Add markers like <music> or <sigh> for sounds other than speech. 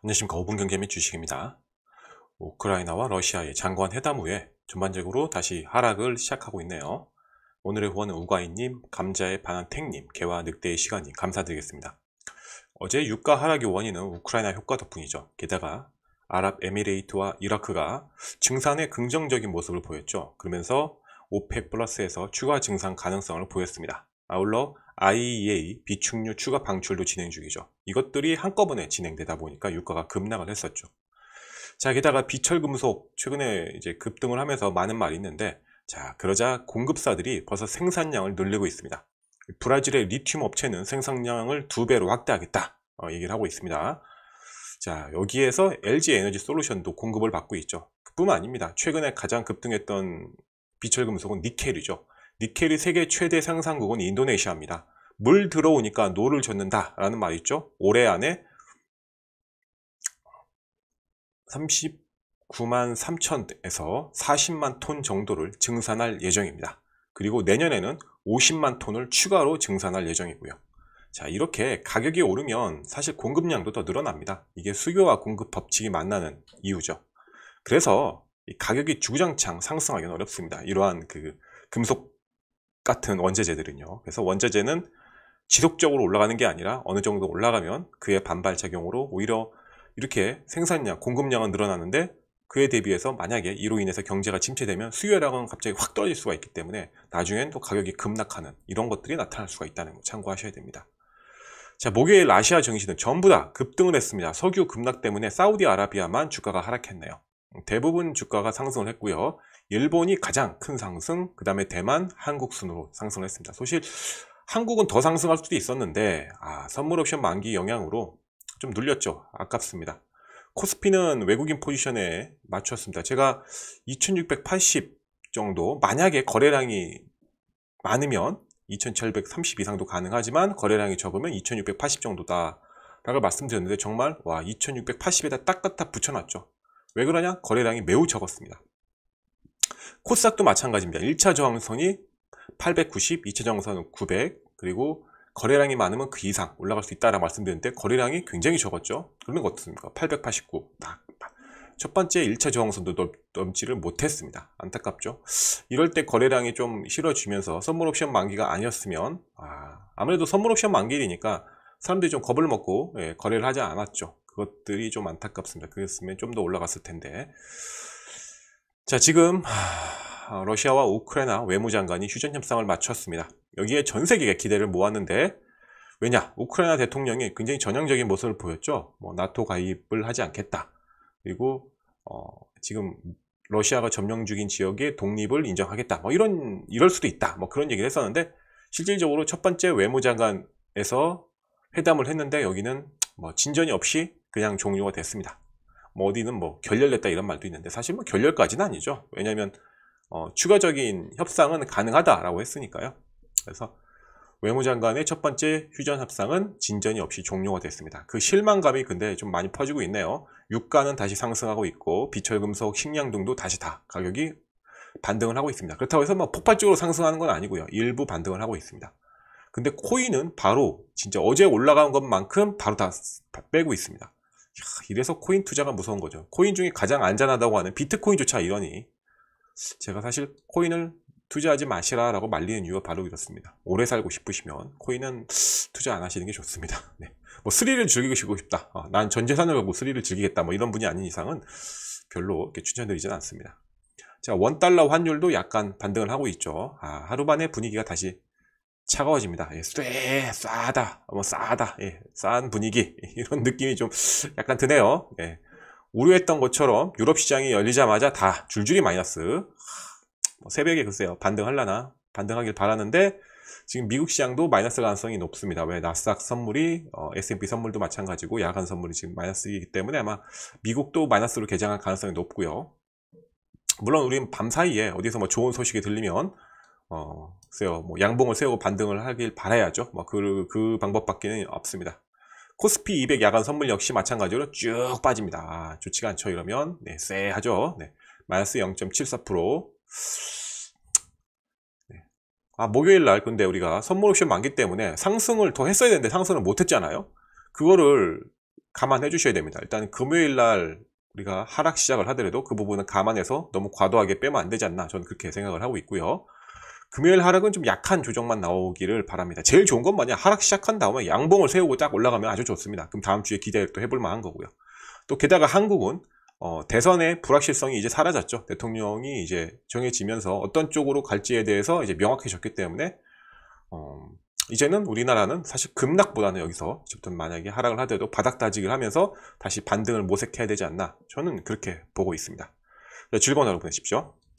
안녕하십니까 5분경제및 주식입니다. 우크라이나와 러시아의 장관 회담 후에 전반적으로 다시 하락을 시작하고 있네요. 오늘의 후원은 우가인님, 감자의 반한택님, 개와 늑대의 시간님 감사드리겠습니다. 어제 유가 하락의 원인은 우크라이나 효과 덕분이죠. 게다가 아랍에미레이트와 이라크가 증산의 긍정적인 모습을 보였죠. 그러면서 오펙 플러스에서 추가 증산 가능성을 보였습니다. 아울러 IEA 비축유 추가 방출도 진행 중이죠. 이것들이 한꺼번에 진행되다 보니까 유가가 급락을 했었죠. 자, 게다가 비철금속 최근에 이제 급등을 하면서 많은 말이 있는데 자, 그러자 공급사들이 벌써 생산량을 늘리고 있습니다. 브라질의 리튬 업체는 생산량을 두 배로 확대하겠다 어, 얘기를 하고 있습니다. 자, 여기에서 LG 에너지 솔루션도 공급을 받고 있죠. 그뿐만 아닙니다. 최근에 가장 급등했던 비철금속은 니켈이죠. 니켈이 세계 최대 생산국은 인도네시아입니다. 물 들어오니까 노를 젓는다 라는 말 있죠. 올해 안에 39만 3천에서 40만 톤 정도를 증산할 예정입니다. 그리고 내년에는 50만 톤을 추가로 증산할 예정이고요. 자 이렇게 가격이 오르면 사실 공급량도 더 늘어납니다. 이게 수요와 공급 법칙이 만나는 이유죠. 그래서 가격이 주구장창 상승하기는 어렵습니다. 이러한 그 금속 같은 원자재들은요. 그래서 원자재는 지속적으로 올라가는 게 아니라 어느 정도 올라가면 그의 반발 작용으로 오히려 이렇게 생산량, 공급량은 늘어나는데 그에 대비해서 만약에 이로 인해서 경제가 침체되면 수요량은 갑자기 확 떨어질 수가 있기 때문에 나중엔 또 가격이 급락하는 이런 것들이 나타날 수가 있다는 거 참고하셔야 됩니다. 자, 목요일 아시아 정신은 전부 다 급등을 했습니다. 석유 급락 때문에 사우디아라비아만 주가가 하락했네요. 대부분 주가가 상승을 했고요. 일본이 가장 큰 상승, 그 다음에 대만, 한국 순으로 상승을 했습니다. 사실 한국은 더 상승할 수도 있었는데 아, 선물 옵션 만기 영향으로 좀 눌렸죠. 아깝습니다. 코스피는 외국인 포지션에 맞췄습니다. 제가 2680 정도 만약에 거래량이 많으면 2730 이상도 가능하지만 거래량이 적으면 2680 정도다 라고 말씀드렸는데 정말 와 2680에다 딱 갖다 붙여놨죠 왜 그러냐 거래량이 매우 적었습니다 코스닥도 마찬가지입니다. 1차 저항선이 890, 2차 저항선은 900, 그리고 거래량이 많으면 그 이상 올라갈 수 있다라고 말씀드렸는데 거래량이 굉장히 적었죠. 그러면 어떻습니까? 889. 첫 번째 1차 저항선도 넘, 지를 못했습니다. 안타깝죠. 이럴 때 거래량이 좀 실어지면서 선물옵션 만기가 아니었으면 아, 무래도 선물옵션 만기이니까 일 사람들이 좀 겁을 먹고 예, 거래를 하지 않았죠. 그것들이 좀 안타깝습니다. 그랬으면 좀 더 올라갔을 텐데 자 지금 러시아와 우크라이나 외무장관이 휴전 협상을 마쳤습니다. 여기에 전 세계가 기대를 모았는데 왜냐 우크라이나 대통령이 굉장히 전형적인 모습을 보였죠. 뭐 나토 가입을 하지 않겠다. 그리고 어, 지금 러시아가 점령 중인 지역의 독립을 인정하겠다. 뭐 이런 이럴 수도 있다. 뭐 그런 얘기를 했었는데 실질적으로 첫 번째 외무장관에서 회담을 했는데 여기는 뭐 진전이 없이 그냥 종료가 됐습니다. 뭐 어디는 뭐 결렬됐다 이런 말도 있는데 사실 뭐 결렬까지는 아니죠. 왜냐하면 어, 추가적인 협상은 가능하다라고 했으니까요. 그래서 외무장관의 첫 번째 휴전 협상은 진전이 없이 종료가 됐습니다. 그 실망감이 근데 좀 많이 퍼지고 있네요. 유가는 다시 상승하고 있고 비철금속, 식량 등도 다시 다 가격이 반등을 하고 있습니다. 그렇다고 해서 막 뭐 폭발적으로 상승하는 건 아니고요. 일부 반등을 하고 있습니다. 근데 코인은 바로 진짜 어제 올라간 것만큼 바로 다 빼고 있습니다. 이래서 코인 투자가 무서운 거죠. 코인 중에 가장 안전하다고 하는 비트코인조차 이러니 제가 사실 코인을 투자하지 마시라 라고 말리는 이유가 바로 이렇습니다. 오래 살고 싶으시면 코인은 투자 안 하시는 게 좋습니다. <laughs> 네. 뭐 스릴을 즐기시고 싶다. 아, 어, 난전 재산을 갖고 스릴을 즐기겠다. 뭐 이런 분이 아닌 이상은 별로 이렇게 추천드리진 않습니다. 자, 원달러 환율도 약간 반등을 하고 있죠. 아, 하루 만에 분위기가 다시 차가워집니다. 예, 쎄, 싸다, 뭐 싸다, 예, 싸 분위기 <laughs> 이런 느낌이 좀 약간 드네요. 예, 우려했던 것처럼 유럽 시장이 열리자마자 다 줄줄이 마이너스. 뭐 새벽에 글쎄요 반등하려나 반등하길 바라는데 지금 미국 시장도 마이너스 가능성이 높습니다. 왜 나스닥 선물이 어, S&P 선물도 마찬가지고 야간 선물이 지금 마이너스이기 때문에 아마 미국도 마이너스로 개장할 가능성이 높고요. 물론 우린밤 사이에 어디서 뭐 좋은 소식이 들리면 어, 세요. 뭐 양봉을 세우고 반등을 하길 바라야죠. 뭐 그, 그 방법밖에는 없습니다. 코스피 200 야간 선물 역시 마찬가지로 쭉 빠집니다. 아, 좋지가 않죠. 이러면 네, 쎄하죠. 네. 마이너스 0.74%. 아, 목요일 날 근데 우리가 선물 옵션 많기 때문에 상승을 더 했어야 되는데 상승을 못 했잖아요. 그거를 감안해 주셔야 됩니다. 일단 금요일 날 우리가 하락 시작을 하더라도 그 부분은 감안해서 너무 과도하게 빼면 안 되지 않나 저는 그렇게 생각을 하고 있고요. 금요일 하락은 좀 약한 조정만 나오기를 바랍니다. 제일 좋은 건 뭐냐? 하락 시작한 다음에 양봉을 세우고 딱 올라가면 아주 좋습니다. 그럼 다음 주에 기대도 해볼 만한 거고요. 또 게다가 한국은 어, 대선의 불확실성이 이제 사라졌죠. 대통령이 이제 정해지면서 어떤 쪽으로 갈지에 대해서 이제 명확해졌기 때문에 어, 이제는 우리나라는 사실 급락보다는 여기서 지금 만약에 하락을 하더라도 바닥 다지기를 하면서 다시 반등을 모색해야 되지 않나 저는 그렇게 보고 있습니다. 네, 즐거운 하루 보내십시오.